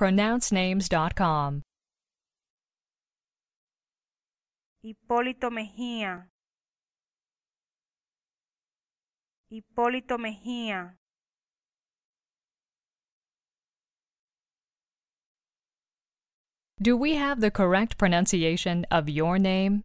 pronouncenames.com. Hipólito Mejía. Hipólito Mejía. Do we have the correct pronunciation of your name?